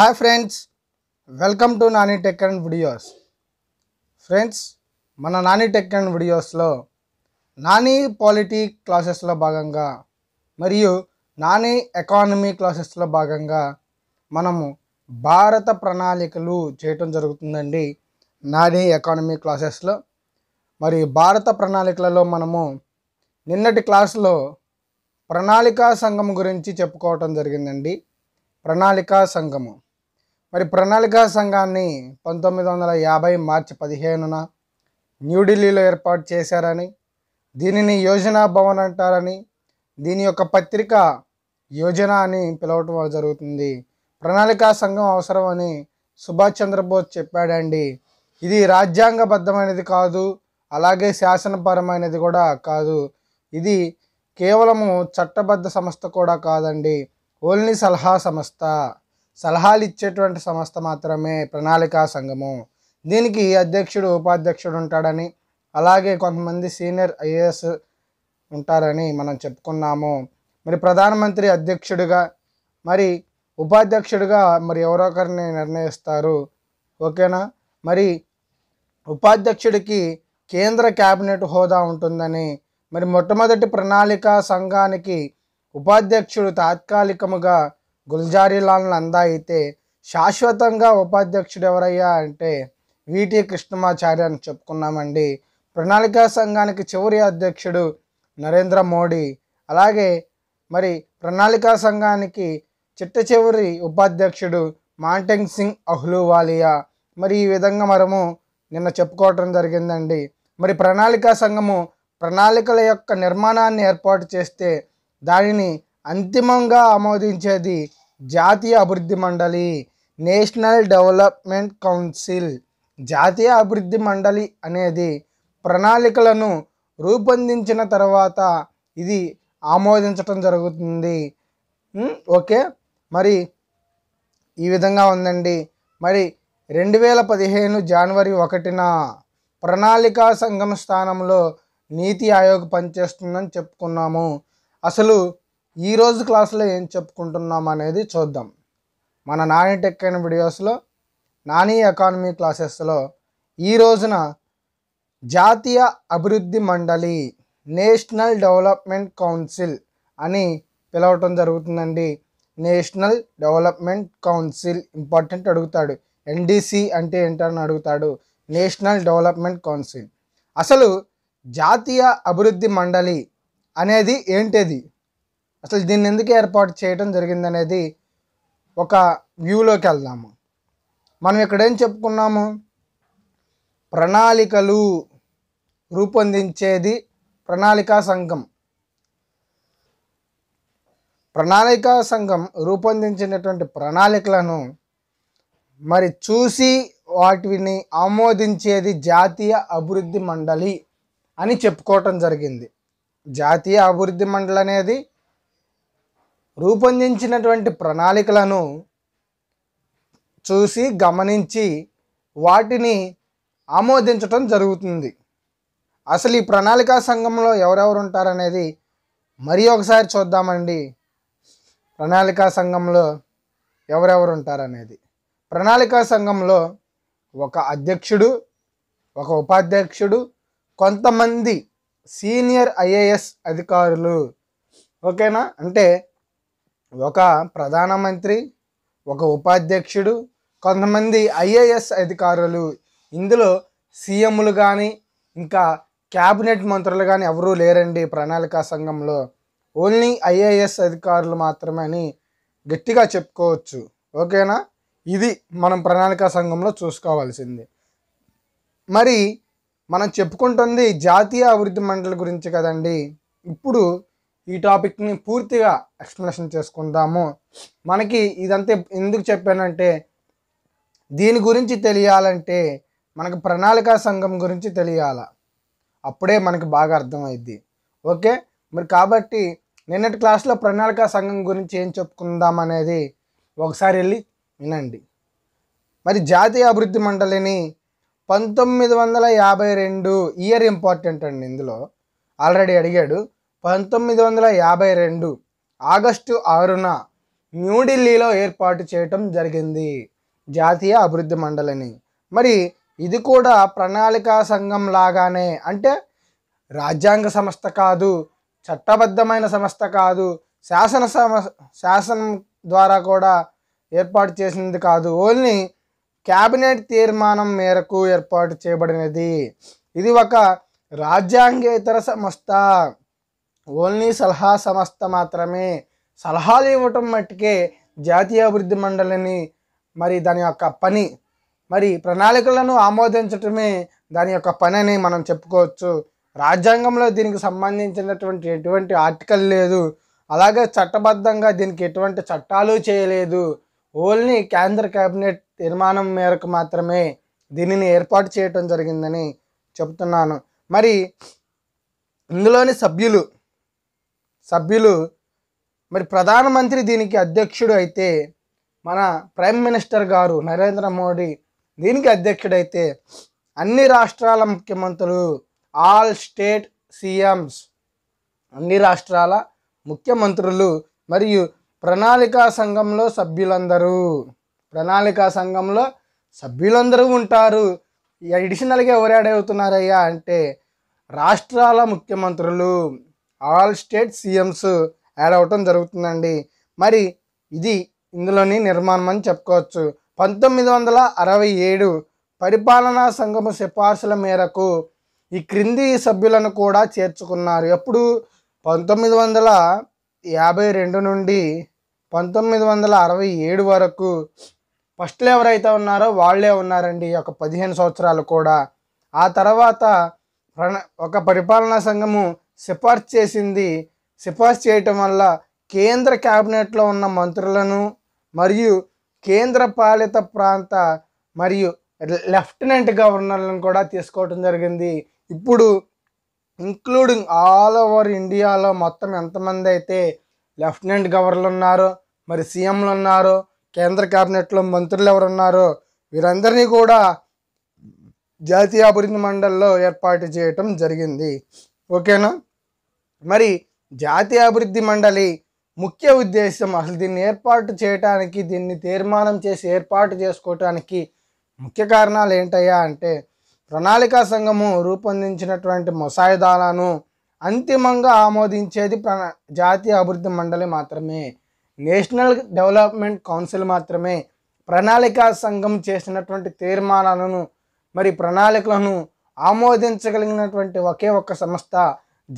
hi friends welcome to Nani tech and videos friends మన Nani tech and వీడియోస్లో Nani polity క్లాసెస్లో భాగంగా మరియు నాని ఎకానమీ క్లాసెస్లో భాగంగా మనము భారత ప్రణాళికలు చేయటం జరుగుతుందండి నాని ఎకానమీ క్లాసెస్లో మరి భారత ప్రణాళికలలో మనము నిన్నటి క్లాస్లో ప్రణాళికా సంఘం గురించి చెప్పుకోవటం జరిగిందండి ప్రణాళికా సంఘము మరి ప్రణాళికా సంఘాన్ని పంతొమ్మిది వందల యాభై మార్చి పదిహేనున న్యూఢిల్లీలో ఏర్పాటు చేశారని దీనిని యోజనా భవన్ అంటారని దీని యొక్క పత్రిక యోజన అని పిలవటం జరుగుతుంది ప్రణాళికా సంఘం అవసరం అని సుభాష్ చంద్రబోస్ చెప్పాడండి ఇది రాజ్యాంగబద్ధమైనది కాదు అలాగే శాసనపరమైనది కూడా కాదు ఇది కేవలము చట్టబద్ధ సంస్థ కూడా కాదండి ఓన్లీ సలహా సంస్థ సలహాలు ఇచ్చేటువంటి సంస్థ మాత్రమే ప్రణాళికా సంఘము దీనికి అధ్యక్షుడు ఉపాధ్యక్షుడు ఉంటాడని అలాగే కొంతమంది సీనియర్ ఐఏఎస్ ఉంటారని మనం చెప్పుకున్నాము మరి ప్రధానమంత్రి అధ్యక్షుడిగా మరి ఉపాధ్యక్షుడిగా మరి ఎవరొకరిని నిర్ణయిస్తారు ఓకేనా మరి ఉపాధ్యక్షుడికి కేంద్ర క్యాబినెట్ హోదా ఉంటుందని మరి మొట్టమొదటి ప్రణాళిక సంఘానికి ఉపాధ్యక్షుడు తాత్కాలికముగా గుల్జారీలాల్ని అందా అయితే శాశ్వతంగా ఉపాధ్యక్షుడు ఎవరయ్యా అంటే విటి కృష్ణమాచార్య అని చెప్పుకున్నామండి ప్రణాళికా సంఘానికి చివరి అధ్యక్షుడు నరేంద్ర మోడీ అలాగే మరి ప్రణాళికా సంఘానికి చిట్ట చివరి ఉపాధ్యక్షుడు మాంటెంగ్ సింగ్ అహ్లూవాలియా మరి ఈ విధంగా మనము నిన్న చెప్పుకోవటం జరిగిందండి మరి ప్రణాళికా సంఘము ప్రణాళికల యొక్క నిర్మాణాన్ని ఏర్పాటు చేస్తే దానిని అంతిమంగా ఆమోదించేది జాతీయ అభివృద్ధి మండలి నేషనల్ డెవలప్మెంట్ కౌన్సిల్ జాతీయ అభివృద్ధి మండలి అనేది ప్రణాళికలను రూపొందించిన తర్వాత ఇది ఆమోదించటం జరుగుతుంది ఓకే మరి ఈ విధంగా ఉందండి మరి రెండు వేల పదిహేను జనవరి ఒకటిన ప్రణాళికా సంఘం స్థానంలో నీతి ఆయోగ్ పనిచేస్తుందని చెప్పుకున్నాము అసలు ఈరోజు క్లాస్లో ఏం చెప్పుకుంటున్నాం అనేది చూద్దాం మన నాని టెక్ అయిన వీడియోస్లో నాని ఎకానమీ క్లాసెస్లో ఈ రోజున జాతీయ అభివృద్ధి మండలి నేషనల్ డెవలప్మెంట్ కౌన్సిల్ అని పిలవటం జరుగుతుందండి నేషనల్ డెవలప్మెంట్ కౌన్సిల్ ఇంపార్టెంట్ అడుగుతాడు ఎన్డీసీ అంటే ఏంటని అడుగుతాడు నేషనల్ డెవలప్మెంట్ కౌన్సిల్ అసలు జాతీయ అభివృద్ధి మండలి అనేది ఏంటిది అసలు దీన్ని ఎందుకు ఏర్పాటు చేయడం జరిగిందనేది ఒక వ్యూలోకి వెళ్దాము మనం ఇక్కడ ఏం చెప్పుకున్నాము ప్రణాళికలు రూపొందించేది ప్రణాళికా సంఘం ప్రణాళికా సంఘం రూపొందించినటువంటి ప్రణాళికలను మరి చూసి వాటిని ఆమోదించేది జాతీయ అభివృద్ధి మండలి అని చెప్పుకోవటం జరిగింది జాతీయ అభివృద్ధి మండలి అనేది రూపొందించినటువంటి ప్రణాళికలను చూసి గమనించి వాటిని ఆమోదించటం జరుగుతుంది అసలు ఈ ప్రణాళికా సంఘంలో ఎవరెవరు ఉంటారనేది మరి ఒకసారి చూద్దామండి ప్రణాళికా సంఘంలో ఎవరెవరు ఉంటారనేది ప్రణాళికా సంఘంలో ఒక అధ్యక్షుడు ఒక ఉపాధ్యక్షుడు కొంతమంది సీనియర్ ఐఏఎస్ అధికారులు ఓకేనా అంటే ఒక ప్రధానమంత్రి ఒక ఉపాధ్యక్షుడు కొంతమంది ఐఏఎస్ అధికారులు ఇందులో సీఎంలు కానీ ఇంకా క్యాబినెట్ మంత్రులు కానీ ఎవరూ లేరండి ప్రణాళికా సంఘంలో ఓన్లీ ఐఏఎస్ అధికారులు మాత్రమే అని గట్టిగా చెప్పుకోవచ్చు ఓకేనా ఇది మనం ప్రణాళికా సంఘంలో చూసుకోవాల్సింది మరి మనం చెప్పుకుంటుంది జాతీయ అభివృద్ధి మండలి గురించి కదండి ఇప్పుడు ఈ టాపిక్ని పూర్తిగా ఎక్స్ప్లెనేషన్ చేసుకుందాము మనకి ఇదంతా ఎందుకు చెప్పానంటే దీని గురించి తెలియాలంటే మనకు ప్రణాళికా సంఘం గురించి తెలియాల అప్పుడే మనకి బాగా అర్థమైద్ది ఓకే మరి కాబట్టి నిన్నటి క్లాస్లో ప్రణాళికా సంఘం గురించి ఏం చెప్పుకుందాం అనేది ఒకసారి వెళ్ళి వినండి మరి జాతీయ అభివృద్ధి మండలిని పంతొమ్మిది వందల యాభై రెండు ఇయర్ ఇంపార్టెంట్ అండి ఇందులో ఆల్రెడీ అడిగాడు పంతొమ్మిది వందల యాభై రెండు ఆగస్టు ఆరున న్యూఢిల్లీలో ఏర్పాటు చేయటం జరిగింది జాతీయ అభివృద్ధి మండలిని మరి ఇది కూడా ప్రణాళికా సంఘం లాగానే అంటే రాజ్యాంగ సంస్థ కాదు చట్టబద్ధమైన సంస్థ కాదు శాసన సమ శాసనం ద్వారా కూడా ఏర్పాటు చేసింది కాదు ఓన్లీ క్యాబినెట్ తీర్మానం మేరకు ఏర్పాటు చేయబడినది ఇది ఒక రాజ్యాంగేతర సంస్థ ఓన్లీ సలహా సంస్థ మాత్రమే సలహాలు ఇవ్వటం మట్టుకే జాతీయ అభివృద్ధి మండలిని మరి దాని యొక్క పని మరి ప్రణాళికలను ఆమోదించటమే దాని యొక్క పని అని మనం చెప్పుకోవచ్చు రాజ్యాంగంలో దీనికి సంబంధించినటువంటి ఎటువంటి ఆర్టికల్ లేదు అలాగే చట్టబద్ధంగా దీనికి ఎటువంటి చట్టాలు చేయలేదు ఓన్లీ కేంద్ర కేబినెట్ తీర్మానం మేరకు మాత్రమే దీనిని ఏర్పాటు చేయటం జరిగిందని చెబుతున్నాను మరి ఇందులోని సభ్యులు సభ్యులు మరి ప్రధానమంత్రి దీనికి అధ్యక్షుడు అయితే మన ప్రైమ్ మినిస్టర్ గారు నరేంద్ర మోడీ దీనికి అధ్యక్షుడైతే అన్ని రాష్ట్రాల ముఖ్యమంత్రులు ఆల్ స్టేట్ సీఎంస్ అన్ని రాష్ట్రాల ముఖ్యమంత్రులు మరియు ప్రణాళికా సంఘంలో సభ్యులందరూ ప్రణాళికా సంఘంలో సభ్యులందరూ ఉంటారు అడిషనల్గా ఎవరు యాడ్ అవుతున్నారయ్యా అంటే రాష్ట్రాల ముఖ్యమంత్రులు ఆల్ స్టేట్ సీఎంస్ యాడ్ అవటం జరుగుతుందండి మరి ఇది ఇందులోని నిర్మాణం అని చెప్పుకోవచ్చు పంతొమ్మిది వందల అరవై ఏడు పరిపాలనా సంఘము సిఫార్సుల మేరకు ఈ క్రింది సభ్యులను కూడా చేర్చుకున్నారు ఎప్పుడు పంతొమ్మిది వందల యాభై రెండు నుండి పంతొమ్మిది వందల అరవై ఏడు వరకు ఫస్ట్లో ఎవరైతే ఉన్నారో వాళ్ళే ఉన్నారండి ఒక పదిహేను సంవత్సరాలు కూడా ఆ తర్వాత ఒక పరిపాలనా సంఘము సిఫార్సు చేసింది సిఫార్సు చేయటం వల్ల కేంద్ర క్యాబినెట్లో ఉన్న మంత్రులను మరియు కేంద్ర పాలిత ప్రాంత మరియు లెఫ్టినెంట్ గవర్నర్లను కూడా తీసుకోవటం జరిగింది ఇప్పుడు ఇంక్లూడింగ్ ఆల్ ఓవర్ ఇండియాలో మొత్తం ఎంతమంది అయితే లెఫ్టినెంట్ గవర్నర్లు ఉన్నారో మరి సీఎంలు ఉన్నారో కేంద్ర క్యాబినెట్లో మంత్రులు ఎవరు ఉన్నారో వీరందరినీ కూడా జాతీయ అభివృద్ధి మండలిలో ఏర్పాటు చేయటం జరిగింది ఓకేనా మరి జాతీయ అభివృద్ధి మండలి ముఖ్య ఉద్దేశం అసలు దీన్ని ఏర్పాటు చేయటానికి దీన్ని తీర్మానం చేసి ఏర్పాటు చేసుకోవటానికి ముఖ్య కారణాలు ఏంటయ్యా అంటే ప్రణాళికా సంఘము రూపొందించినటువంటి ముసాయిదాలను అంతిమంగా ఆమోదించేది ప్రణ జాతీయ అభివృద్ధి మండలి మాత్రమే నేషనల్ డెవలప్మెంట్ కౌన్సిల్ మాత్రమే ప్రణాళికా సంఘం చేసినటువంటి తీర్మానాలను మరి ప్రణాళికలను ఆమోదించగలిగినటువంటి ఒకే ఒక్క సంస్థ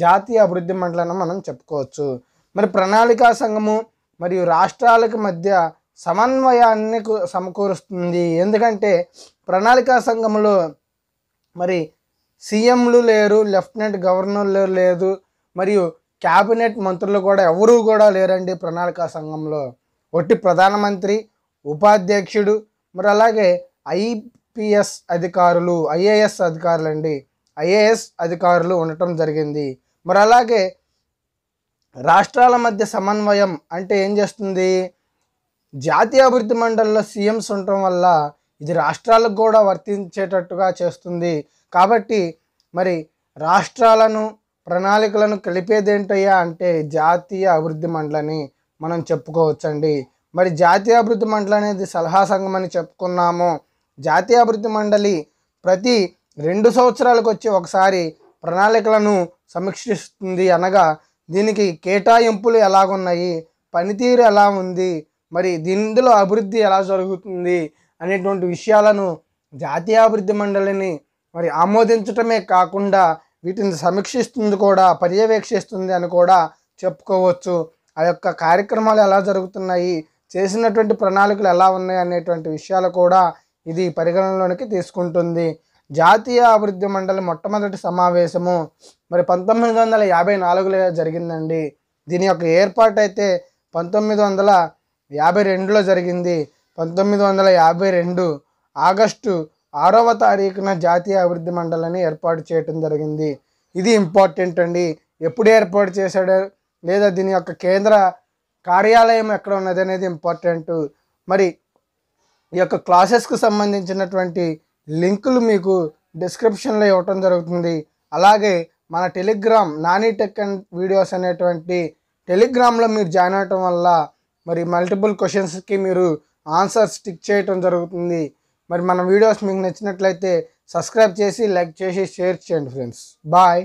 జాతీయ అభివృద్ధి మండలని మనం చెప్పుకోవచ్చు మరి ప్రణాళికా సంఘము మరియు రాష్ట్రాలకు మధ్య సమన్వయాన్ని సమకూరుస్తుంది ఎందుకంటే ప్రణాళికా సంఘంలో మరి సీఎంలు లేరు లెఫ్టినెంట్ గవర్నర్లు లేదు మరియు క్యాబినెట్ మంత్రులు కూడా ఎవరూ కూడా లేరండి ప్రణాళికా సంఘంలో ఒట్టి ప్రధానమంత్రి ఉపాధ్యక్షుడు మరి అలాగే ఐపిఎస్ అధికారులు ఐఏఎస్ అధికారులు అండి ఐఏఎస్ అధికారులు ఉండటం జరిగింది మరి అలాగే రాష్ట్రాల మధ్య సమన్వయం అంటే ఏం చేస్తుంది జాతీయ అభివృద్ధి మండలిలో సీఎంస్ ఉండటం వల్ల ఇది రాష్ట్రాలకు కూడా వర్తించేటట్టుగా చేస్తుంది కాబట్టి మరి రాష్ట్రాలను ప్రణాళికలను కలిపేది ఏంటయ్యా అంటే జాతీయ అభివృద్ధి మండలని మనం చెప్పుకోవచ్చండి మరి జాతీయ అభివృద్ధి మండలి అనేది సలహా సంఘం అని చెప్పుకున్నాము జాతీయ అభివృద్ధి మండలి ప్రతి రెండు సంవత్సరాలకు వచ్చి ఒకసారి ప్రణాళికలను సమీక్షిస్తుంది అనగా దీనికి కేటాయింపులు ఎలాగున్నాయి పనితీరు ఎలా ఉంది మరి దీనిలో అభివృద్ధి ఎలా జరుగుతుంది అనేటువంటి విషయాలను జాతీయ అభివృద్ధి మండలిని మరి ఆమోదించటమే కాకుండా వీటిని సమీక్షిస్తుంది కూడా పర్యవేక్షిస్తుంది అని కూడా చెప్పుకోవచ్చు ఆ యొక్క కార్యక్రమాలు ఎలా జరుగుతున్నాయి చేసినటువంటి ప్రణాళికలు ఎలా ఉన్నాయి అనేటువంటి విషయాలు కూడా ఇది పరిగణనలోనికి తీసుకుంటుంది జాతీయ అభివృద్ధి మండలి మొట్టమొదటి సమావేశము మరి పంతొమ్మిది వందల యాభై నాలుగులో జరిగిందండి దీని యొక్క ఏర్పాటు అయితే పంతొమ్మిది వందల యాభై రెండులో జరిగింది పంతొమ్మిది వందల యాభై రెండు ఆగస్టు ఆరవ తారీఖున జాతీయ అభివృద్ధి మండలిని ఏర్పాటు చేయటం జరిగింది ఇది ఇంపార్టెంట్ అండి ఎప్పుడు ఏర్పాటు చేశాడు లేదా దీని యొక్క కేంద్ర కార్యాలయం ఎక్కడ ఉన్నది అనేది ఇంపార్టెంట్ మరి ఈ యొక్క క్లాసెస్కు సంబంధించినటువంటి లింకులు మీకు డిస్క్రిప్షన్లో ఇవ్వటం జరుగుతుంది అలాగే మన Telegram Nani tech and videos అనేటువంటి టెలిగ్రామ్లో మీరు జాయిన్ అవ్వటం వల్ల మరి మల్టిపుల్ క్వశ్చన్స్కి మీరు ఆన్సర్స్ స్టిక్ చేయటం జరుగుతుంది మరి మన వీడియోస్ మీకు నచ్చినట్లయితే సబ్స్క్రైబ్ చేసి లైక్ చేసి షేర్ చేయండి ఫ్రెండ్స్ బాయ్